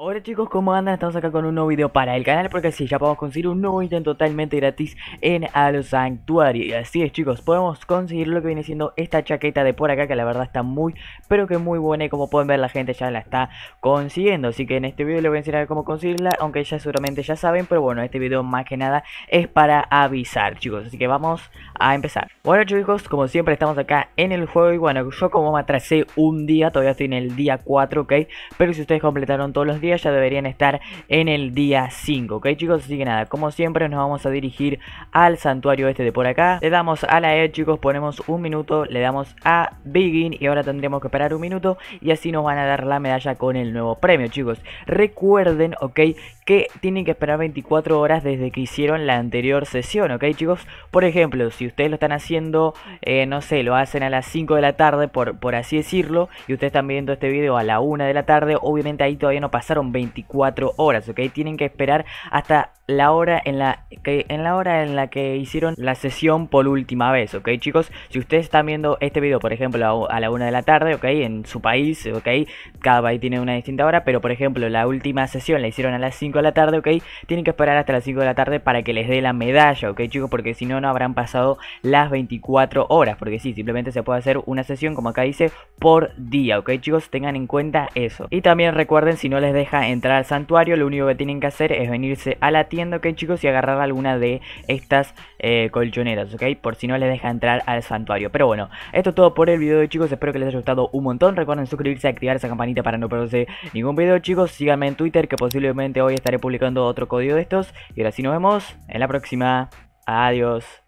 Hola chicos, ¿cómo andan? Estamos acá con un nuevo video para el canal porque sí, ya podemos conseguir un nuevo ítem totalmente gratis en Al Sanctuary Y así es chicos, podemos conseguir lo que viene siendo esta chaqueta de por acá que la verdad está muy, pero que muy buena Y como pueden ver la gente ya la está consiguiendo Así que en este video les voy a enseñar cómo conseguirla, aunque ya seguramente ya saben Pero bueno, este video más que nada es para avisar chicos, así que vamos a empezar Bueno chicos, como siempre estamos acá en el juego y bueno, yo como me atrasé un día, todavía estoy en el día 4, ok Pero si ustedes completaron todos los días ya deberían estar en el día 5, ¿ok chicos? Así que nada, como siempre nos vamos a dirigir al santuario este de por acá. Le damos a la E chicos, ponemos un minuto, le damos a Begin y ahora tendremos que esperar un minuto y así nos van a dar la medalla con el nuevo premio chicos. Recuerden, ok, que tienen que esperar 24 horas desde que hicieron la anterior sesión, ok chicos. Por ejemplo, si ustedes lo están haciendo, eh, no sé, lo hacen a las 5 de la tarde por, por así decirlo y ustedes están viendo este video a la 1 de la tarde, obviamente ahí todavía no pasaron 24 horas, ¿ok? Tienen que esperar hasta la hora en la que en la hora en la que hicieron la sesión por última vez, ¿ok? Chicos, si ustedes están viendo este video, por ejemplo, a, la 1 de la tarde, ¿ok? En su país, ¿ok? Cada país tiene una distinta hora, pero por ejemplo, la última sesión la hicieron a las 5 de la tarde, ¿ok? Tienen que esperar hasta las 5 de la tarde para que les dé la medalla, ¿ok? Chicos, porque si no, no habrán pasado las 24 horas, porque si simplemente se puede hacer una sesión, como acá dice, por día, ¿ok? Chicos, tengan en cuenta eso. Y también recuerden, si no les de entrar al santuario, lo único que tienen que hacer es venirse a la tienda, ok chicos, y agarrar alguna de estas eh, colchoneras, ok, por si no les deja entrar al santuario. Pero bueno, esto es todo por el video chicos, espero que les haya gustado un montón, recuerden suscribirse, y activar esa campanita para no perderse ningún video chicos, síganme en Twitter que posiblemente hoy estaré publicando otro código de estos, y ahora sí nos vemos en la próxima, adiós.